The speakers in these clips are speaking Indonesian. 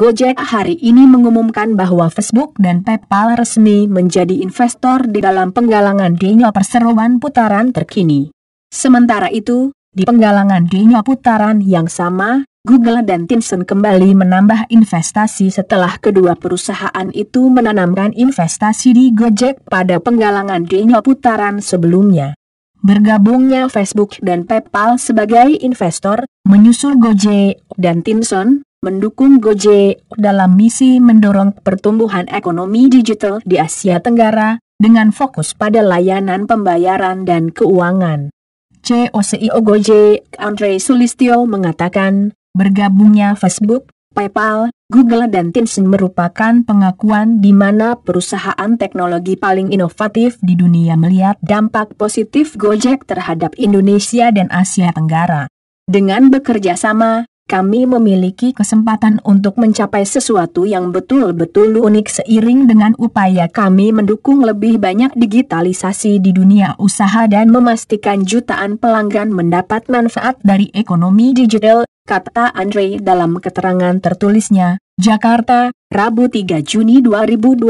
Gojek hari ini mengumumkan bahwa Facebook dan PayPal resmi menjadi investor di dalam penggalangan dunia perseroan putaran terkini. Sementara itu, di penggalangan dunia putaran yang sama, Google dan Tencent kembali menambah investasi setelah kedua perusahaan itu menanamkan investasi di Gojek pada penggalangan dunia putaran sebelumnya. Bergabungnya Facebook dan PayPal sebagai investor, menyusul Gojek dan Tencent, mendukung Gojek dalam misi mendorong pertumbuhan ekonomi digital di Asia Tenggara dengan fokus pada layanan pembayaran dan keuangan. CEO Gojek, Andre Sulistio mengatakan, bergabungnya Facebook, PayPal, Google dan Tencent merupakan pengakuan di mana perusahaan teknologi paling inovatif di dunia melihat dampak positif Gojek terhadap Indonesia dan Asia Tenggara. Dengan bekerja sama, kami memiliki kesempatan untuk mencapai sesuatu yang betul-betul unik seiring dengan upaya kami mendukung lebih banyak digitalisasi di dunia usaha dan memastikan jutaan pelanggan mendapat manfaat dari ekonomi digital, kata Andre dalam keterangan tertulisnya, Jakarta, Rabu 3 Juni 2020.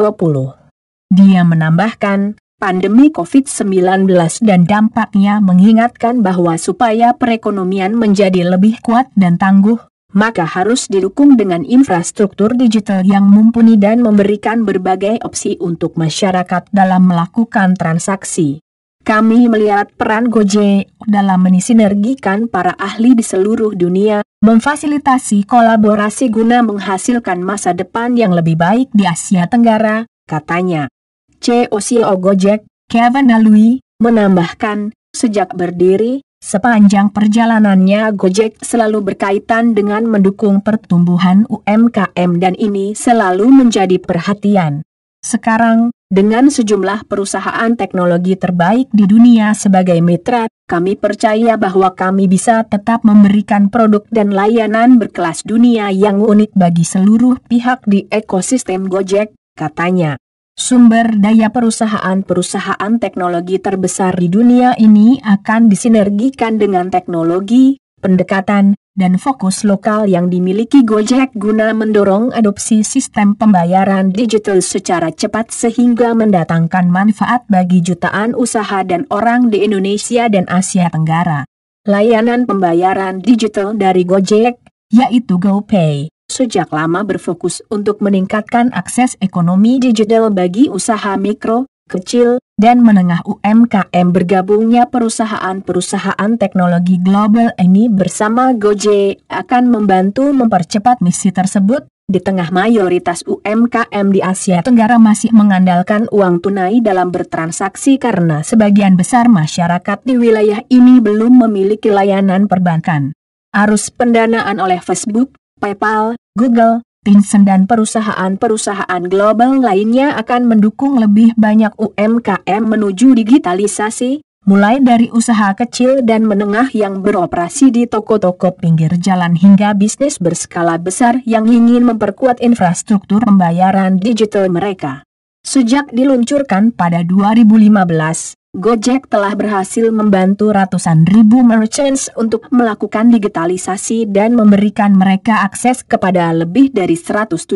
Dia menambahkan, pandemi COVID-19 dan dampaknya mengingatkan bahwa supaya perekonomian menjadi lebih kuat dan tangguh, maka harus didukung dengan infrastruktur digital yang mumpuni dan memberikan berbagai opsi untuk masyarakat dalam melakukan transaksi. Kami melihat peran Gojek dalam menisinergikan para ahli di seluruh dunia, memfasilitasi kolaborasi guna menghasilkan masa depan yang lebih baik di Asia Tenggara, katanya. CEO Gojek, Kevin Alui, menambahkan, sejak berdiri, sepanjang perjalanannya Gojek selalu berkaitan dengan mendukung pertumbuhan UMKM dan ini selalu menjadi perhatian. Sekarang, dengan sejumlah perusahaan teknologi terbaik di dunia sebagai mitra, kami percaya bahwa kami bisa tetap memberikan produk dan layanan berkelas dunia yang unik bagi seluruh pihak di ekosistem Gojek, katanya. Sumber daya perusahaan-perusahaan teknologi terbesar di dunia ini akan disinergikan dengan teknologi, pendekatan, dan fokus lokal yang dimiliki Gojek guna mendorong adopsi sistem pembayaran digital secara cepat sehingga mendatangkan manfaat bagi jutaan usaha dan orang di Indonesia dan Asia Tenggara. Layanan pembayaran digital dari Gojek, yaitu GoPay, sejak lama berfokus untuk meningkatkan akses ekonomi digital bagi usaha mikro, kecil, dan menengah UMKM bergabungnya perusahaan-perusahaan teknologi global ini bersama Gojek akan membantu mempercepat misi tersebut di tengah mayoritas UMKM di Asia Tenggara masih mengandalkan uang tunai dalam bertransaksi karena sebagian besar masyarakat di wilayah ini belum memiliki layanan perbankan. Arus pendanaan oleh Facebook, PayPal, Google, Tencent dan perusahaan-perusahaan global lainnya akan mendukung lebih banyak UMKM menuju digitalisasi, mulai dari usaha kecil dan menengah yang beroperasi di toko-toko pinggir jalan hingga bisnis berskala besar yang ingin memperkuat infrastruktur pembayaran digital mereka. Sejak diluncurkan pada 2015, Gojek telah berhasil membantu ratusan ribu merchants untuk melakukan digitalisasi dan memberikan mereka akses kepada lebih dari 170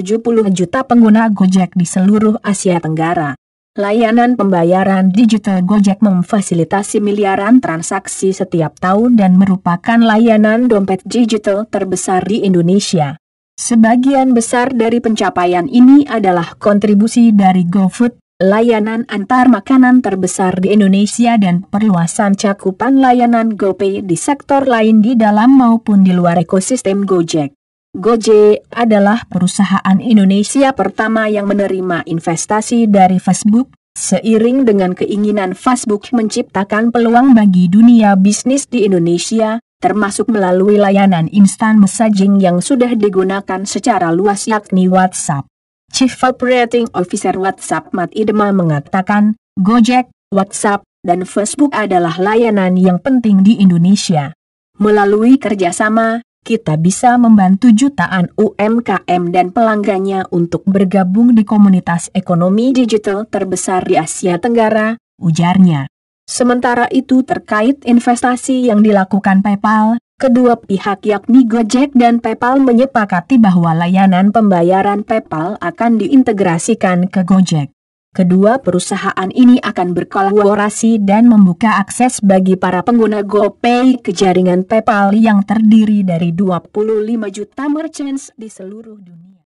juta pengguna Gojek di seluruh Asia Tenggara. Layanan pembayaran digital Gojek memfasilitasi miliaran transaksi setiap tahun dan merupakan layanan dompet digital terbesar di Indonesia. Sebagian besar dari pencapaian ini adalah kontribusi dari GoFood, layanan antar makanan terbesar di Indonesia dan perluasan cakupan layanan GoPay di sektor lain di dalam maupun di luar ekosistem Gojek. Gojek adalah perusahaan Indonesia pertama yang menerima investasi dari Facebook, seiring dengan keinginan Facebook menciptakan peluang bagi dunia bisnis di Indonesia, termasuk melalui layanan instan messaging yang sudah digunakan secara luas yakni WhatsApp. Chief Operating Officer WhatsApp Matt Idema mengatakan, Gojek, WhatsApp, dan Facebook adalah layanan yang penting di Indonesia. Melalui kerjasama, kita bisa membantu jutaan UMKM dan pelanggannya untuk bergabung di komunitas ekonomi digital terbesar di Asia Tenggara, ujarnya. Sementara itu terkait investasi yang dilakukan PayPal, Kedua pihak yakni Gojek dan PayPal menyepakati bahwa layanan pembayaran PayPal akan diintegrasikan ke Gojek. Kedua perusahaan ini akan berkolaborasi dan membuka akses bagi para pengguna GoPay ke jaringan PayPal yang terdiri dari 25 juta merchants di seluruh dunia.